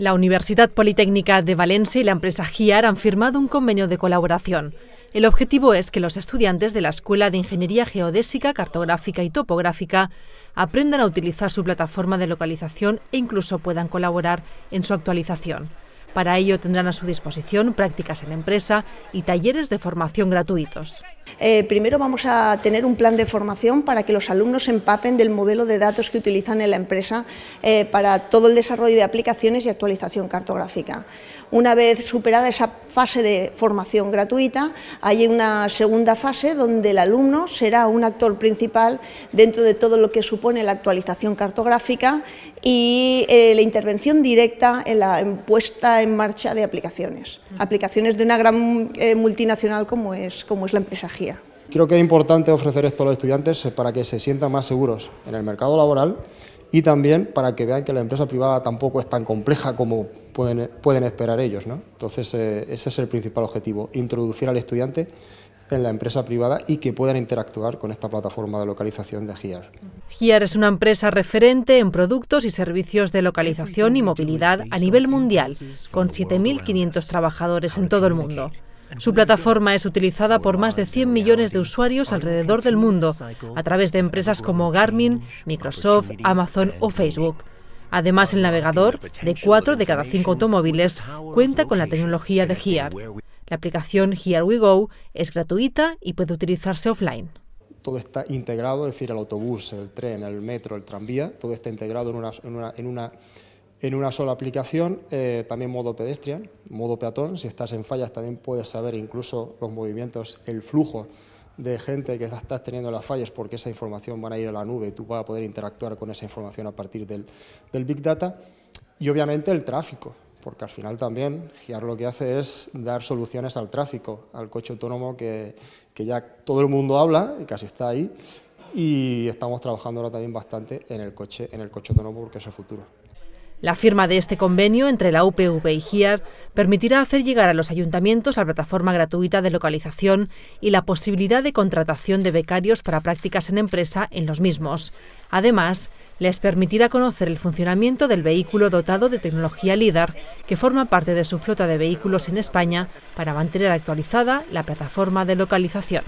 La Universidad Politécnica de Valencia y la empresa GIAR han firmado un convenio de colaboración. El objetivo es que los estudiantes de la Escuela de Ingeniería Geodésica, Cartográfica y Topográfica aprendan a utilizar su plataforma de localización e incluso puedan colaborar en su actualización. Para ello tendrán a su disposición prácticas en empresa y talleres de formación gratuitos. Eh, primero vamos a tener un plan de formación para que los alumnos se empapen del modelo de datos que utilizan en la empresa eh, para todo el desarrollo de aplicaciones y actualización cartográfica. Una vez superada esa fase de formación gratuita, hay una segunda fase donde el alumno será un actor principal dentro de todo lo que supone la actualización cartográfica y eh, la intervención directa en la puesta en marcha de aplicaciones, aplicaciones de una gran eh, multinacional como es, como es la empresa GIA. Creo que es importante ofrecer esto a los estudiantes eh, para que se sientan más seguros en el mercado laboral y también para que vean que la empresa privada tampoco es tan compleja como pueden, pueden esperar ellos. ¿no? Entonces, eh, ese es el principal objetivo, introducir al estudiante en la empresa privada y que puedan interactuar con esta plataforma de localización de GEAR. GEAR es una empresa referente en productos y servicios de localización y movilidad a nivel mundial, con 7.500 trabajadores en todo el mundo. Su plataforma es utilizada por más de 100 millones de usuarios alrededor del mundo, a través de empresas como Garmin, Microsoft, Amazon o Facebook. Además, el navegador de cuatro de cada cinco automóviles cuenta con la tecnología de GIAR. La aplicación Here We Go es gratuita y puede utilizarse offline. Todo está integrado, es decir, el autobús, el tren, el metro, el tranvía, todo está integrado en una, en una, en una, sola aplicación, eh, también modo pedestrian, modo peatón, si estás en fallas también puedes saber incluso los movimientos, el flujo de gente que estás teniendo las fallas porque esa información va a ir a la nube y tú vas a poder interactuar con esa información a partir del, del Big Data y obviamente el tráfico porque al final también GIAR lo que hace es dar soluciones al tráfico, al coche autónomo que, que ya todo el mundo habla y casi está ahí, y estamos trabajando ahora también bastante en el coche, en el coche autónomo porque es el futuro. La firma de este convenio entre la UPV y GIAR permitirá hacer llegar a los ayuntamientos la plataforma gratuita de localización y la posibilidad de contratación de becarios para prácticas en empresa en los mismos. Además, les permitirá conocer el funcionamiento del vehículo dotado de tecnología LIDAR, que forma parte de su flota de vehículos en España, para mantener actualizada la plataforma de localización.